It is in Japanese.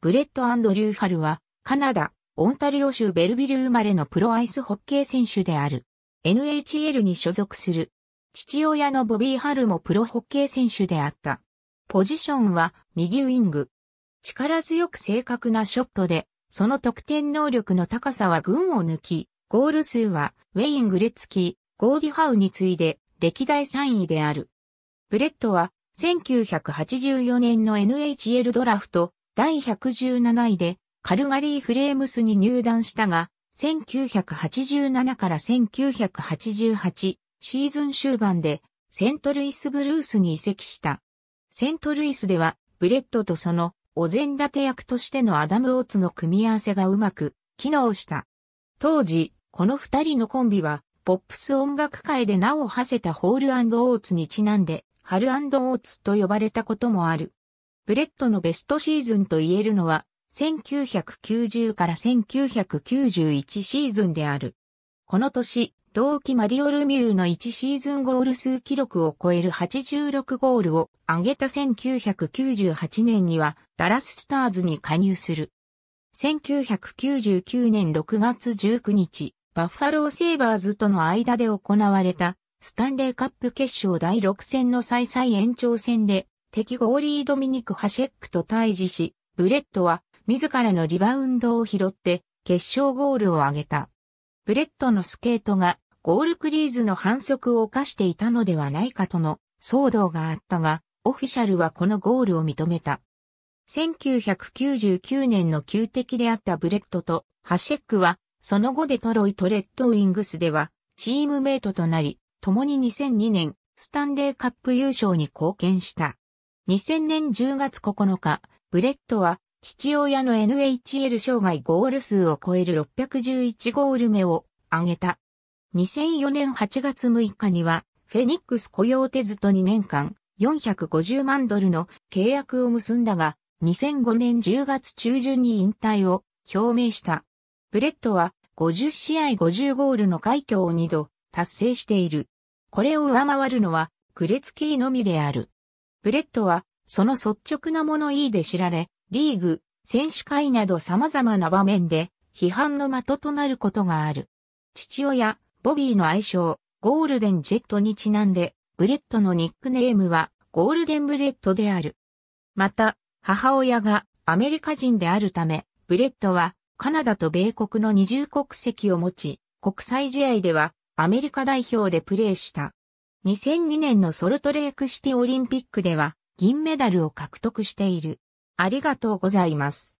ブレット・アンドリュー・ハルは、カナダ、オンタリオ州ベルビル生まれのプロアイスホッケー選手である。NHL に所属する。父親のボビー・ハルもプロホッケー選手であった。ポジションは右ウィング。力強く正確なショットで、その得点能力の高さは群を抜き、ゴール数はウェイン・グレツキー、ゴーディ・ハウに次いで歴代3位である。ブレットは1984年の NHL ドラフト第117位でカルガリーフレームスに入団したが、1987から1988シーズン終盤でセントルイスブルースに移籍した。セントルイスではブレッドとそのお膳立て役としてのアダム・オーツの組み合わせがうまく機能した。当時、この二人のコンビはポップス音楽界で名を馳せたホールオーツにちなんでハルオーツと呼ばれたこともある。ブレットのベストシーズンと言えるのは、1990から1991シーズンである。この年、同期マリオ・ルミューの1シーズンゴール数記録を超える86ゴールを挙げた1998年にはダラス・スターズに加入する。1999年6月19日、バッファロー・セーバーズとの間で行われたスタンレーカップ決勝第6戦の再々延長戦で敵ゴーリー・ドミニク・ハシェックと対峙し、ブレットは自らのリバウンドを拾って決勝ゴールを挙げた。ブレットのスケートがゴールクリーズの反則を犯していたのではないかとの騒動があったが、オフィシャルはこのゴールを認めた。1999年の旧敵であったブレットとハシェックは、その後でトロイトレッドウィングスではチームメイトとなり、共に2002年スタンレーカップ優勝に貢献した。2000年10月9日、ブレットは父親の NHL 生涯ゴール数を超える611ゴール目を挙げた。2004年8月6日には、フェニックス雇用手図と2年間450万ドルの契約を結んだが、2005年10月中旬に引退を表明した。ブレットは50試合50ゴールの快挙を2度達成している。これを上回るのはクレツキーのみである。ブレットは、その率直な物言いで知られ、リーグ、選手会など様々な場面で、批判の的となることがある。父親、ボビーの愛称、ゴールデンジェットにちなんで、ブレットのニックネームは、ゴールデンブレットである。また、母親がアメリカ人であるため、ブレットは、カナダと米国の二重国籍を持ち、国際試合ではアメリカ代表でプレーした。2002年のソルトレークシティオリンピックでは銀メダルを獲得している。ありがとうございます。